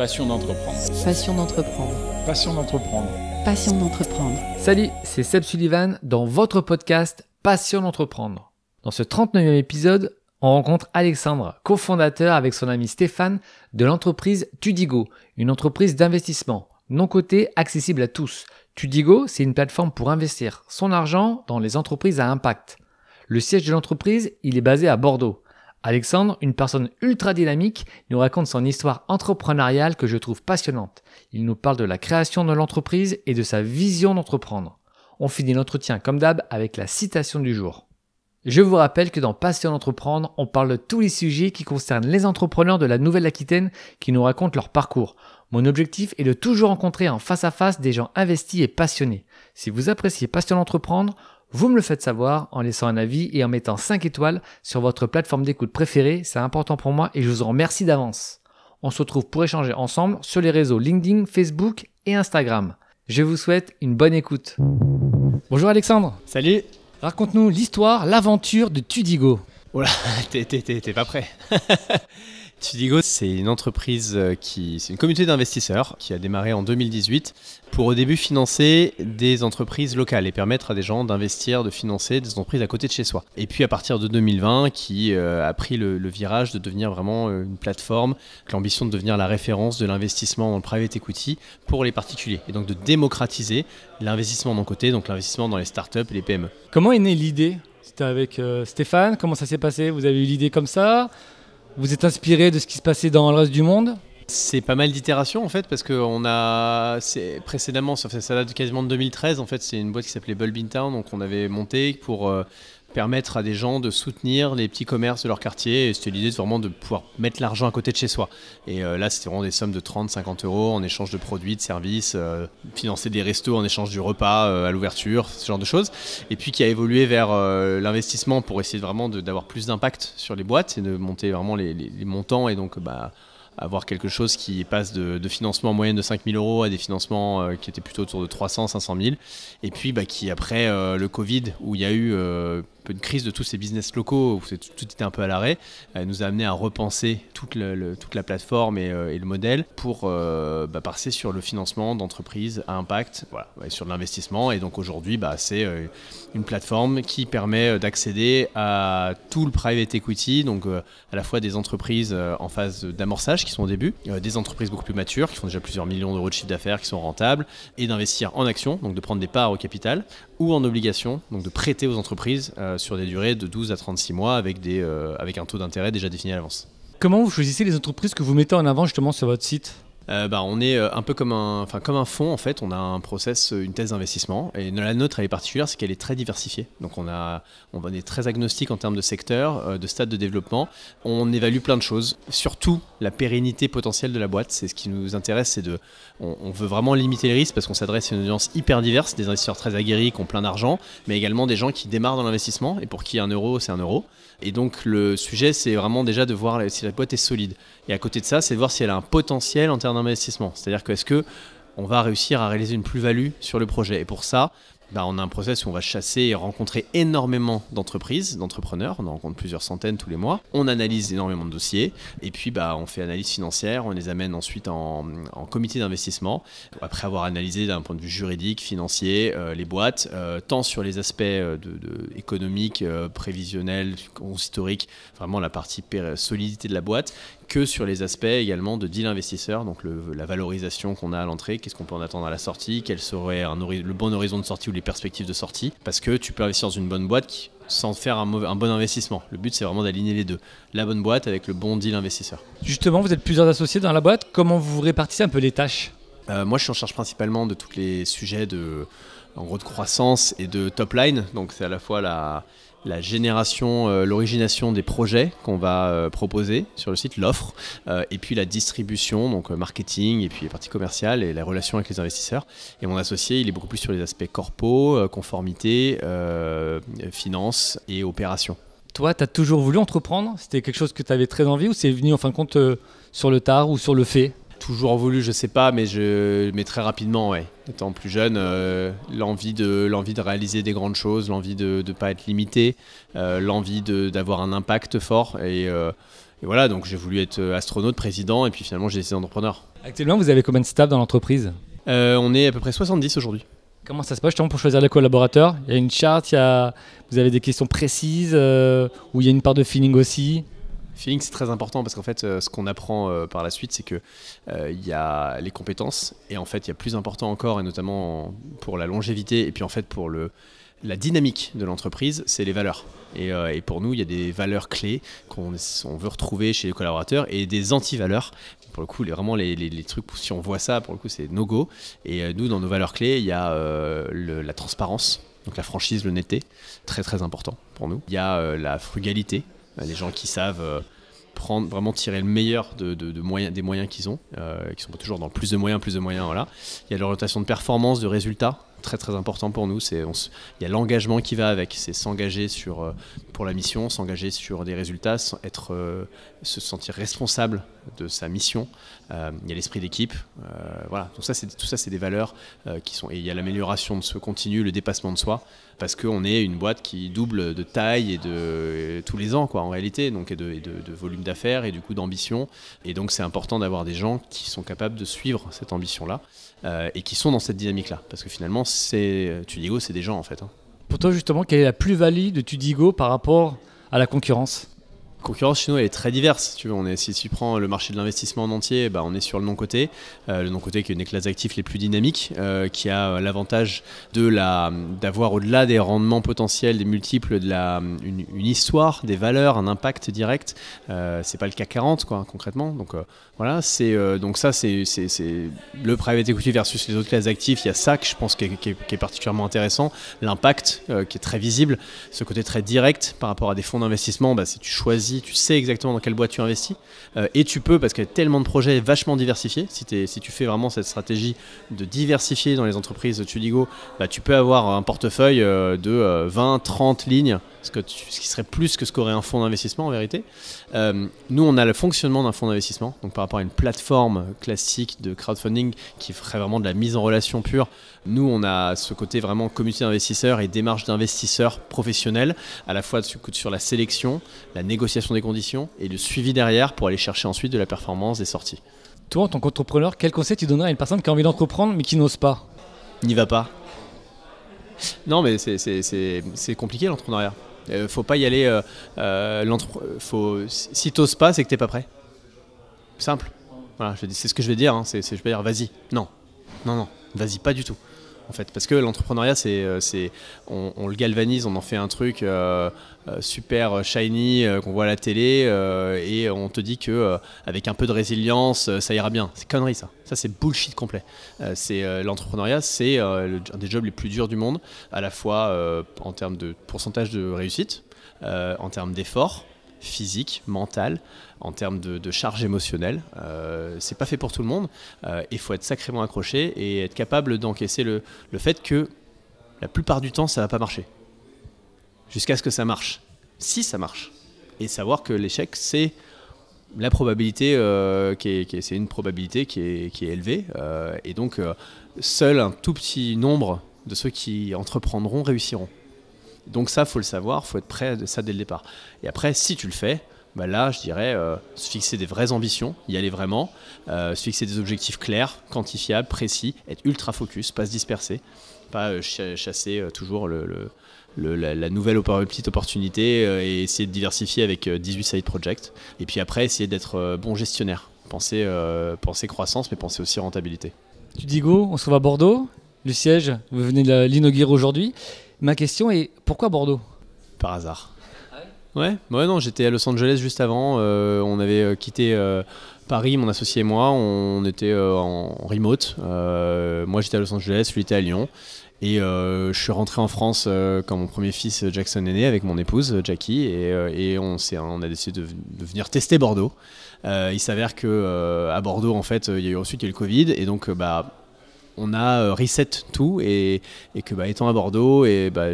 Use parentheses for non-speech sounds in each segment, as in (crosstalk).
Passion d'entreprendre. Passion d'entreprendre. Passion d'entreprendre. Passion d'entreprendre. Salut, c'est Seb Sullivan dans votre podcast Passion d'entreprendre. Dans ce 39e épisode, on rencontre Alexandre, cofondateur avec son ami Stéphane de l'entreprise Tudigo, une entreprise d'investissement non cotée accessible à tous. Tudigo, c'est une plateforme pour investir son argent dans les entreprises à impact. Le siège de l'entreprise, il est basé à Bordeaux. Alexandre, une personne ultra dynamique, nous raconte son histoire entrepreneuriale que je trouve passionnante. Il nous parle de la création de l'entreprise et de sa vision d'entreprendre. On finit l'entretien comme d'hab avec la citation du jour. Je vous rappelle que dans Passion d'entreprendre, on parle de tous les sujets qui concernent les entrepreneurs de la Nouvelle-Aquitaine qui nous racontent leur parcours. Mon objectif est de toujours rencontrer en face à face des gens investis et passionnés. Si vous appréciez Passion d'entreprendre, vous me le faites savoir en laissant un avis et en mettant 5 étoiles sur votre plateforme d'écoute préférée, c'est important pour moi et je vous en remercie d'avance. On se retrouve pour échanger ensemble sur les réseaux LinkedIn, Facebook et Instagram. Je vous souhaite une bonne écoute. Bonjour Alexandre. Salut. Raconte-nous l'histoire, l'aventure de Tudigo. Oh là, (laughs) t'es pas prêt. (laughs) Sudigo, c'est une entreprise euh, qui, c'est une communauté d'investisseurs qui a démarré en 2018 pour au début financer des entreprises locales et permettre à des gens d'investir, de financer des entreprises à côté de chez soi. Et puis à partir de 2020, qui euh, a pris le, virage de devenir vraiment euh, une plateforme, l'ambition de devenir la référence de l'investissement dans le private equity pour les particuliers et donc de démocratiser l'investissement d'un côté, donc l'investissement dans les startups et les PME. Comment est née l'idée C'était avec Stéphane, comment ça s'est passé Vous avez eu l'idée comme ça vous êtes inspiré de ce qui se passait dans le reste du monde c'est pas mal d'itérations en fait parce que on a précédemment ça, date quasiment de 2013 en fait c'est une boîte qui s'appelait Bulbin Town donc on avait monté pour euh, permettre à des gens de soutenir les petits commerces de leur quartier. Et c'était l'idée vraiment de pouvoir mettre l'argent à côté de chez soi. Et euh, là, c'était vraiment des sommes de 30, 50 euros en échange de produits, de services, euh, financer des restos en échange du repas euh, à l'ouverture, ce genre de choses. Et puis qui a évolué vers l'investissement pour essayer vraiment d'avoir plus d'impact sur les boîtes et de monter vraiment les, montants. Et donc, bah, avoir quelque chose qui passe de, financement en moyenne de 5000 euros à des financements qui étaient plutôt autour de 300, 500 000. Et puis bah, qui, après le Covid, où il y a eu peu une crise de tous ces business locaux où tout était un peu à l'arrêt, nous a amené à repenser toute, le, toute la plateforme et, euh, le modèle pour euh, bah, passer sur le financement d'entreprises à impact, voilà, sur l'investissement. Et donc aujourd'hui, bah, c'est euh, une plateforme qui permet d'accéder à tout le private equity, donc à la fois des entreprises en phase d'amorçage qui sont au début, des entreprises beaucoup plus matures qui font déjà plusieurs millions d'euros de chiffre d'affaires, qui sont rentables, et d'investir en actions, donc de prendre des parts au capital, ou en obligations, donc de prêter aux entreprises euh, sur des durées de 12 à 36 mois avec, des, euh, avec un taux d'intérêt déjà défini à l'avance. Comment vous choisissez les entreprises que vous mettez en avant justement sur votre site euh, bah, on est euh, un peu comme un, enfin, comme un fonds, en fait, on a un process, euh, une thèse d'investissement. Et la nôtre, elle est particulière, c'est qu'elle est très diversifiée. Donc on, a, on est très agnostique en termes de secteur, de stade de développement. On évalue plein de choses, surtout la pérennité potentielle de la boîte. C'est ce qui nous intéresse, c'est de, on, on, veut vraiment limiter les risques parce qu'on s'adresse à une audience hyper diverse, des investisseurs très aguerris qui ont plein d'argent, mais également des gens qui démarrent dans l'investissement et pour qui un euro, c'est un euro. Et donc le sujet, c'est vraiment déjà de voir si la boîte est solide. Et à côté de ça, c'est de voir si elle a un potentiel en termes investissement. C'est-à-dire que est-ce que on va réussir à réaliser une plus-value sur le projet. Et pour ça, bah, on a un process où on va chasser et rencontrer énormément d'entreprises, d'entrepreneurs. On en rencontre plusieurs centaines tous les mois. On analyse énormément de dossiers et puis bah, on fait analyse financière. On les amène ensuite en, comité d'investissement après avoir analysé d'un point de vue juridique, financier, euh, les boîtes, euh, tant sur les aspects euh, économiques, prévisionnels, historiques, vraiment la partie solidité de la boîte, que sur les aspects également de deal investisseur, donc la valorisation qu'on a à l'entrée, qu'est-ce qu'on peut en attendre à la sortie, quel serait le bon horizon de sortie ou perspectives de sortie, parce que tu peux investir dans une bonne boîte sans faire un, mauvais, bon investissement. Le but, c'est vraiment d'aligner les deux. La bonne boîte avec le bon deal investisseur. Justement, vous êtes plusieurs associés dans la boîte. Comment vous répartissez un peu les tâches euh, Moi, je suis en charge principalement de tous les sujets de, en gros, de croissance et de top line. Donc, c'est à la fois la la génération, euh, l'origination des projets qu'on va euh, proposer sur le site, l'offre, euh, et puis la distribution, donc marketing, et puis les partie commerciale et la relation avec les investisseurs. Et mon associé, il est beaucoup plus sur les aspects corpo, conformité, finance et opération. Toi, tu as toujours voulu entreprendre C'était quelque chose que tu avais très envie ou c'est venu en fin de compte sur le tard ou sur le fait toujours voulu, je sais pas, mais, je, mais très rapidement, ouais. Étant plus jeune, euh, l'envie de, l'envie de réaliser des grandes choses, l'envie de ne pas être limité, euh, l'envie d'avoir un impact fort. Euh, et, voilà, donc j'ai voulu être astronaute, président, et puis finalement j'ai été entrepreneur. Actuellement, vous avez combien de staff dans l'entreprise On est à peu près 70 aujourd'hui. Comment ça se passe justement pour choisir les collaborateurs Il y a une charte, il y a... vous avez des questions précises, ou il y a une part de feeling aussi Feeling, c'est très important parce qu'en fait, euh, ce qu'on apprend euh, par la suite, c'est que euh, il y a les compétences et en fait, il y a plus important encore, et notamment pour la longévité et puis en fait pour le la dynamique de l'entreprise, c'est les valeurs. Et, pour nous, il y a des valeurs clés qu'on veut retrouver chez les collaborateurs et des anti-valeurs. Pour le coup, les, vraiment, les, les, trucs, si on voit ça, pour le coup, c'est no-go. Et nous, dans nos valeurs clés, il y a la transparence, donc la franchise, l'honnêteté, très très important pour nous. Il y a la frugalité, euh, les gens qui savent euh, prendre vraiment tirer le meilleur de, moyens, des moyens qu'ils ont, euh, qui sont toujours dans plus de moyens, plus de moyens. Voilà. Il y a l'orientation de performance, de résultats très très important pour nous. C'est, il y a l'engagement qui va avec, c'est s'engager sur euh, pour la mission, s'engager sur des résultats, être se sentir responsable de sa mission. Euh, il y a l'esprit d'équipe. Euh, voilà, tout ça, c'est tout ça, c'est des valeurs euh, qui sont. Et il y a l'amélioration de ce continu, le dépassement de soi, parce qu'on est une boîte qui double de taille et de tous les ans, quoi, en réalité, donc et de, volume d'affaires et du coup d'ambition. Et donc c'est important d'avoir des gens qui sont capables de suivre cette ambition-là et qui sont dans cette dynamique-là, parce que finalement, c'est Tudigo, c'est des gens en fait. Hein. Pour toi justement, quelle est la plus-value de Tudigo par rapport à la concurrence concurrence chez nous est très diverse. si tu prends le marché de l'investissement en entier, bah, on est sur le non-côté. Euh, le non-côté qui est une des classes d'actifs les plus dynamiques, euh, qui a euh, l'avantage d'avoir au-delà des rendements potentiels, des multiples, une, histoire, des valeurs, un impact direct. c'est pas le CAC 40 quoi, concrètement. Donc voilà, donc ça c'est, le private equity versus les autres classes d'actifs. Il y a ça que je pense qui est, particulièrement intéressant, l'impact qui est très visible, ce côté très direct par rapport à des fonds d'investissement. Bah, si tu choisis tu sais exactement dans quelle boîte tu investis. Euh, et tu peux, parce qu'il y a tellement de projets vachement diversifiés, si, si tu fais vraiment cette stratégie de diversifier dans les entreprises Tudigo, bah, tu peux avoir un portefeuille euh, de 20, euh, 30 lignes, ce, ce qui serait plus que ce qu'aurait un fonds d'investissement en vérité. nous, on a le fonctionnement d'un fonds d'investissement, donc par rapport à une plateforme classique de crowdfunding qui ferait vraiment de la mise en relation pure. Nous, on a ce côté vraiment communauté d'investisseurs et démarche d'investisseurs professionnels, à la fois sur la sélection, la négociation des conditions et le suivi derrière pour aller chercher ensuite de la performance des sorties. Toi, en tant qu'entrepreneur, quel conseil tu donnerais à une personne qui a envie d'entreprendre mais qui n'ose pas N'y va pas. Non, mais c'est compliqué l'entrepreneuriat. Euh, faut pas y aller. Euh, euh faut, si t'oses pas, c'est que t'es pas prêt. Simple. Voilà, c'est ce que je vais dire. Hein, c'est, je vais dire, vas-y. Non, non, non, vas-y pas du tout. Parce que l'entrepreneuriat, c'est, euh, on, le galvanise, on en fait un truc euh, euh, super shiny qu'on voit à la télé et on te dit que avec un peu de résilience, ça ira bien. C'est connerie ça. Ça c'est bullshit complet. c'est l'entrepreneuriat, c'est un des jobs les plus durs du monde, à la fois en termes de pourcentage de réussite, en termes d'efforts physique, mentale, en termes de, charge émotionnelle. Euh, c'est pas fait pour tout le monde. il euh, faut être sacrément accroché et être capable d'encaisser le, fait que la plupart du temps, ça va pas marcher. Jusqu'à ce que ça marche. Si ça marche. Et savoir que l'échec, c'est la probabilité, euh, qui c'est une probabilité qui est, qui élevée. et donc, seul un tout petit nombre de ceux qui entreprendront réussiront. Donc ça, faut le savoir, faut être prêt à ça dès le départ. Et après, si tu le fais, bah là, je dirais euh, se fixer des vraies ambitions, y aller vraiment, euh, se fixer des objectifs clairs, quantifiables, précis, être ultra focus, pas se disperser, pas euh, chasser toujours le, la, nouvelle petite opportunité et essayer de diversifier avec 18 side projects. Et puis après, essayer d'être bon gestionnaire, penser, penser croissance, mais penser aussi rentabilité. Tu dis go, on se va à Bordeaux, le siège, vous venez de l'inaugurer aujourd'hui. Ma question est pourquoi Bordeaux Par hasard. Ah ouais, ouais, non, j'étais à Los Angeles juste avant. Euh, on avait euh, quitté euh, Paris, mon associé et moi. On était en remote. moi, j'étais à Los Angeles, lui était à Lyon. Et je suis rentré en France quand mon premier fils Jackson est né avec mon épouse Jackie. Et, on, on a décidé de, venir tester Bordeaux. il s'avère que à Bordeaux, en fait, il y a eu ensuite le Covid. Et donc, bah on a euh, reset tout et, que bah, étant à Bordeaux, et bah,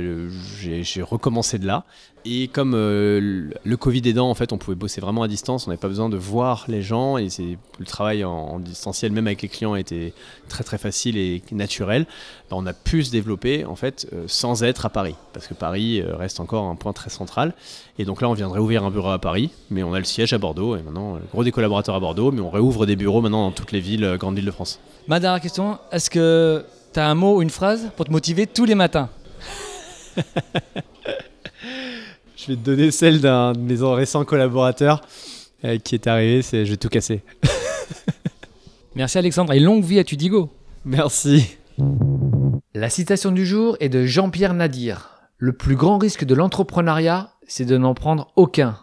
j'ai recommencé de là. Et comme euh, le Covid aidant, en fait, on pouvait bosser vraiment à distance, on n'avait pas besoin de voir les gens et le travail en, distanciel, même avec les clients, était très très facile et naturel. Bah, on a pu se développer en fait euh, sans être à Paris, parce que Paris euh, reste encore un point très central. Et donc là, on viendrait ouvrir un bureau à Paris, mais on a le siège à Bordeaux et maintenant gros des collaborateurs à Bordeaux, mais on réouvre des bureaux maintenant dans toutes les villes, grandes villes de France. Ma dernière question, est-ce que tu as un mot ou une phrase pour te motiver tous les matins (laughs) Je vais te donner celle d'un de mes récents collaborateurs euh, qui est arrivé, je vais tout casser. (laughs) Merci Alexandre et longue vie à Tudigo. Merci. La citation du jour est de Jean-Pierre Nadir. Le plus grand risque de l'entrepreneuriat, c'est de n'en prendre aucun.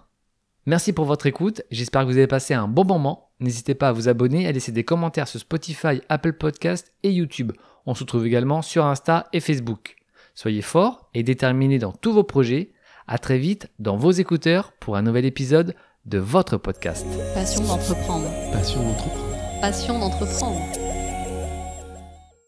Merci pour votre écoute, j'espère que vous avez passé un bon moment. N'hésitez pas à vous abonner, à laisser des commentaires sur Spotify, Apple Podcast et YouTube. On se trouve également sur Insta et Facebook. Soyez forts et déterminés dans tous vos projets à très vite dans vos écouteurs pour un nouvel épisode de votre podcast. Passion d'entreprendre. Passion d'entreprendre. Passion d'entreprendre.